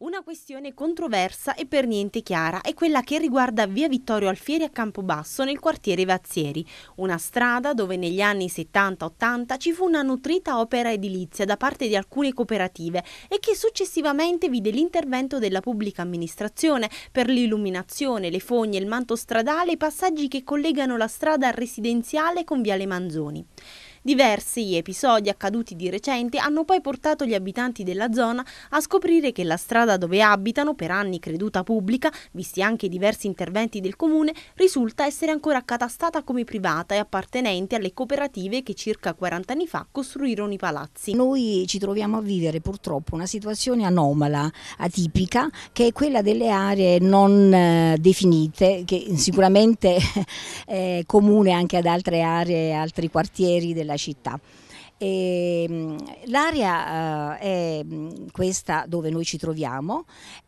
Una questione controversa e per niente chiara è quella che riguarda via Vittorio Alfieri a Campobasso nel quartiere Vazzieri, una strada dove negli anni 70-80 ci fu una nutrita opera edilizia da parte di alcune cooperative e che successivamente vide l'intervento della pubblica amministrazione per l'illuminazione, le fogne, il manto stradale e i passaggi che collegano la strada residenziale con Viale Manzoni. Diversi episodi accaduti di recente hanno poi portato gli abitanti della zona a scoprire che la strada dove abitano, per anni creduta pubblica, visti anche diversi interventi del comune, risulta essere ancora accatastata come privata e appartenente alle cooperative che circa 40 anni fa costruirono i palazzi. Noi ci troviamo a vivere purtroppo una situazione anomala, atipica, che è quella delle aree non eh, definite, che sicuramente è comune anche ad altre aree, altri quartieri della della città. Ehm, l'area eh, è mm, questa dove noi ci troviamo,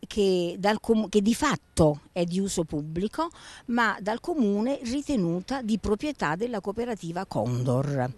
che, dal, che, di fatto è di uso pubblico, ma dal comune ritenuta di proprietà della cooperativa Condor.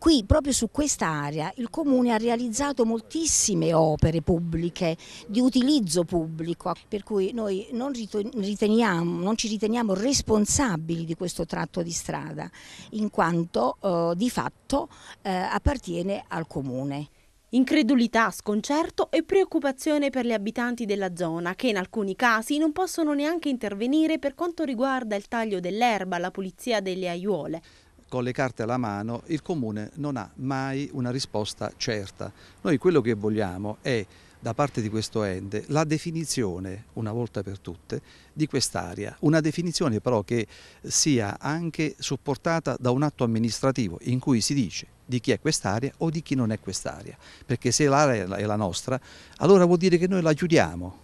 Qui, proprio su questa area, il Comune ha realizzato moltissime opere pubbliche di utilizzo pubblico, per cui noi non, non ci riteniamo responsabili di questo tratto di strada, in quanto eh, di fatto eh, appartiene al Comune. Incredulità, sconcerto e preoccupazione per gli abitanti della zona che in alcuni casi non possono neanche intervenire per quanto riguarda il taglio dell'erba, la pulizia delle aiuole con le carte alla mano, il Comune non ha mai una risposta certa. Noi quello che vogliamo è da parte di questo ente la definizione, una volta per tutte, di quest'area. Una definizione però che sia anche supportata da un atto amministrativo in cui si dice di chi è quest'area o di chi non è quest'area. Perché se l'area è la nostra, allora vuol dire che noi la chiudiamo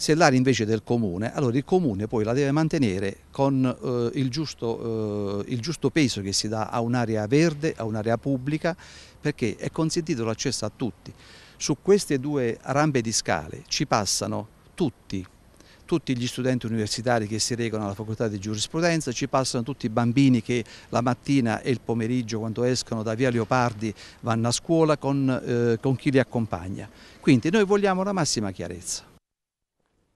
se l'area invece è del comune, allora il comune poi la deve mantenere con eh, il, giusto, eh, il giusto peso che si dà a un'area verde, a un'area pubblica, perché è consentito l'accesso a tutti. Su queste due rampe di scale ci passano tutti, tutti gli studenti universitari che si recano alla facoltà di giurisprudenza, ci passano tutti i bambini che la mattina e il pomeriggio quando escono da via Leopardi vanno a scuola con, eh, con chi li accompagna. Quindi noi vogliamo la massima chiarezza.